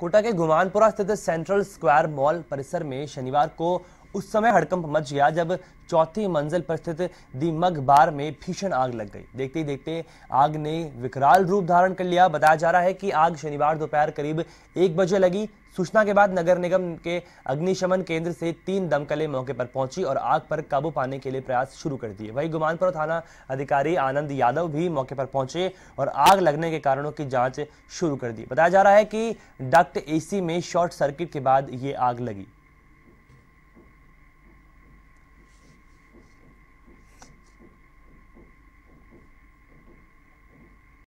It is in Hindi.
कोटा के गुमानपुरा स्थित सेंट्रल स्क्वायर मॉल परिसर में शनिवार को उस समय हड़कंप मच गया जब चौथी मंजिल पर स्थित दीमग बार में भीषण आग लग गई देखते ही देखते आग ने विकराल रूप धारण कर लिया बताया जा रहा है कि आग शनिवार दोपहर करीब एक बजे लगी सूचना के बाद नगर निगम के अग्निशमन केंद्र से तीन दमकलें मौके पर पहुंची और आग पर काबू पाने के लिए प्रयास शुरू कर दिए वहीं गुमानपुर थाना अधिकारी आनंद यादव भी मौके पर पहुंचे और आग लगने के कारणों की जांच शुरू कर दी बताया जा रहा है कि डक्ट एसी में शॉर्ट सर्किट के बाद ये आग लगी